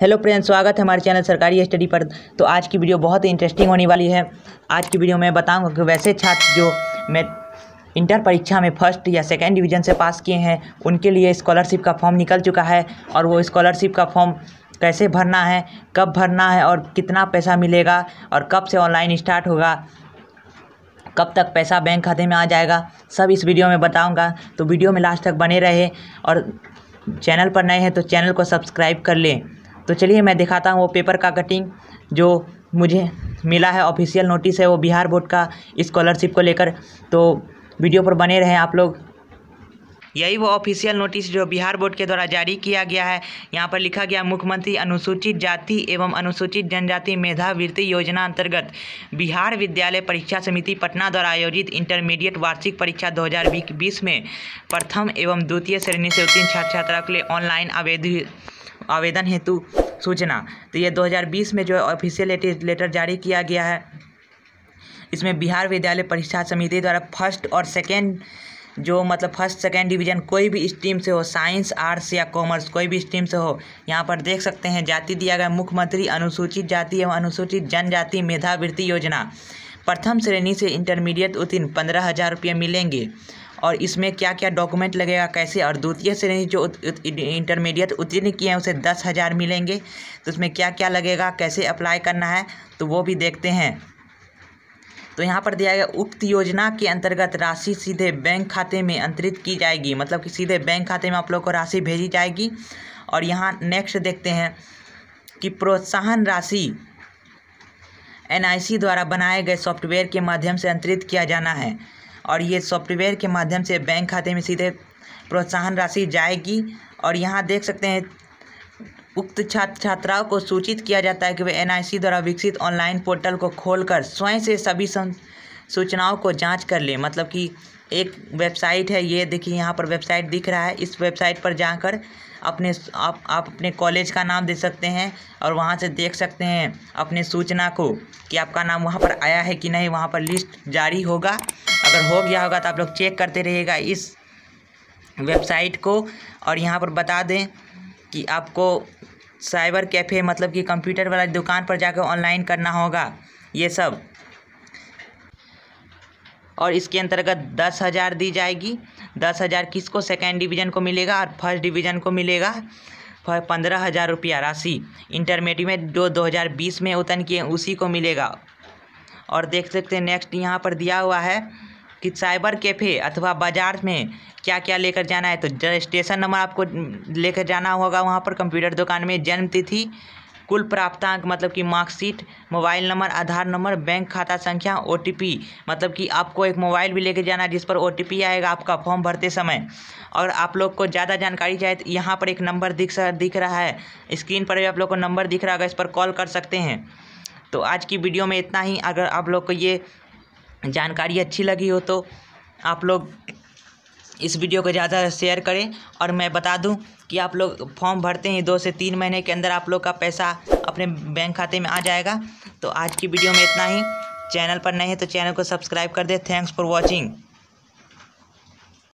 hello friends स्वागत है हमारे चैनल सरकारी स्टडी पर तो आज की वीडियो बहुत ही इंटरेस्टिंग होने वाली है आज की वीडियो में बताऊंगा कि वैसे छात्र जो मैं इंटर परीक्षा में फर्स्ट या सेकेंड डिवीजन से पास किए हैं उनके लिए स्कॉलरशिप का फॉर्म निकल चुका है और वो स्कॉलरशिप का फॉर्म कैसे भरना है कब भरना है और कितना पैसा मिलेगा और कब से ऑनलाइन स्टार्ट होगा कब तक पैसा बैंक खाते में आ जाएगा सब इस वीडियो में बताऊँगा तो वीडियो में लास्ट तक बने रहे और चैनल पर नए हैं तो चैनल को सब्सक्राइब कर लें तो चलिए मैं दिखाता हूँ वो पेपर का कटिंग जो मुझे मिला है ऑफिशियल नोटिस है वो बिहार बोर्ड का इस्कॉलरशिप को लेकर तो वीडियो पर बने रहें आप लोग यही वो ऑफिशियल नोटिस जो बिहार बोर्ड के द्वारा जारी किया गया है यहाँ पर लिखा गया मुख्यमंत्री अनुसूचित जाति एवं अनुसूचित जनजाति मेधावृत्ति योजना अंतर्गत बिहार विद्यालय परीक्षा समिति पटना द्वारा आयोजित इंटरमीडिएट वार्षिक परीक्षा 2020 में प्रथम एवं द्वितीय श्रेणी से उत्तीर्ण छात्र छात्रा के लिए ऑनलाइन आवेदन आवेदन हेतु सूचना तो ये 2020 में जो है ऑफिशियल लेटर जारी किया गया है इसमें बिहार विद्यालय परीक्षा समिति द्वारा फर्स्ट और सेकेंड जो मतलब फर्स्ट सेकेंड डिवीजन कोई भी स्ट्रीम से हो साइंस आर्ट्स या कॉमर्स कोई भी स्ट्रीम से हो यहाँ पर देख सकते हैं जाति दिया गया मुख्यमंत्री अनुसूचित जाति एवं अनुसूचित जनजाति मेधावृत्ति योजना प्रथम श्रेणी से इंटरमीडिएट उत्तीर्ण पंद्रह हज़ार रुपये मिलेंगे और इसमें क्या क्या डॉक्यूमेंट लगेगा कैसे और द्वितीय श्रेणी जो इंटरमीडिएट उत्तीर्ण किए हैं उसे दस हज़ार मिलेंगे तो उसमें क्या क्या लगेगा कैसे अप्लाई करना है तो वो भी देखते हैं तो यहाँ पर दिया गया उक्त योजना के अंतर्गत राशि सीधे बैंक खाते में अंतरित की जाएगी मतलब कि सीधे बैंक खाते में आप लोग को राशि भेजी जाएगी और यहाँ नेक्स्ट देखते हैं कि प्रोत्साहन राशि एनआईसी द्वारा बनाए गए सॉफ्टवेयर के माध्यम से अंतरित किया जाना है और ये सॉफ्टवेयर के माध्यम से बैंक खाते में सीधे प्रोत्साहन राशि जाएगी और यहाँ देख सकते हैं उक्त छात्र छात्राओं को सूचित किया जाता है कि वे एनआईसी द्वारा विकसित ऑनलाइन पोर्टल को खोलकर स्वयं से सभी सूचनाओं को जांच कर लें मतलब कि एक वेबसाइट है ये देखिए यहाँ पर वेबसाइट दिख रहा है इस वेबसाइट पर जाकर अपने आप आप अपने कॉलेज का नाम दे सकते हैं और वहाँ से देख सकते हैं अपने सूचना को कि आपका नाम वहाँ पर आया है कि नहीं वहाँ पर लिस्ट जारी होगा अगर हो गया होगा तो आप लोग चेक करते रहिएगा इस वेबसाइट को और यहाँ पर बता दें कि आपको साइबर कैफ़े मतलब कि कंप्यूटर वाला दुकान पर जाकर ऑनलाइन करना होगा ये सब और इसके अंतर्गत दस हज़ार दी जाएगी दस हज़ार किस को सेकेंड डिवीज़न को मिलेगा और फर्स्ट डिवीज़न को मिलेगा पंद्रह हज़ार रुपया राशि इंटरमीडिएट जो दो हज़ार बीस में उतन किए उसी को मिलेगा और देख सकते हैं नेक्स्ट यहाँ पर दिया हुआ है कि साइबर कैफ़े अथवा बाज़ार में क्या क्या लेकर जाना है तो रजिस्ट्रेशन नंबर आपको लेकर जाना होगा वहाँ पर कंप्यूटर दुकान में जन्म तिथि कुल प्राप्तांक मतलब कि marksheet mobile number Aadhaar number bank खाता संख्या ओ मतलब कि आपको एक मोबाइल भी लेके जाना है जिस पर ओ आएगा आपका फॉर्म भरते समय और आप लोग को ज़्यादा जानकारी चाहिए तो यहाँ पर एक नंबर दिख सर दिख रहा है स्क्रीन पर भी आप लोग को नंबर दिख रहा होगा इस पर कॉल कर सकते हैं तो आज की वीडियो में इतना ही अगर आप लोग को ये जानकारी अच्छी लगी हो तो आप लोग इस वीडियो को ज़्यादा शेयर करें और मैं बता दूं कि आप लोग फॉर्म भरते ही दो से तीन महीने के अंदर आप लोग का पैसा अपने बैंक खाते में आ जाएगा तो आज की वीडियो में इतना ही चैनल पर नए हैं तो चैनल को सब्सक्राइब कर दें थैंक्स फॉर वॉचिंग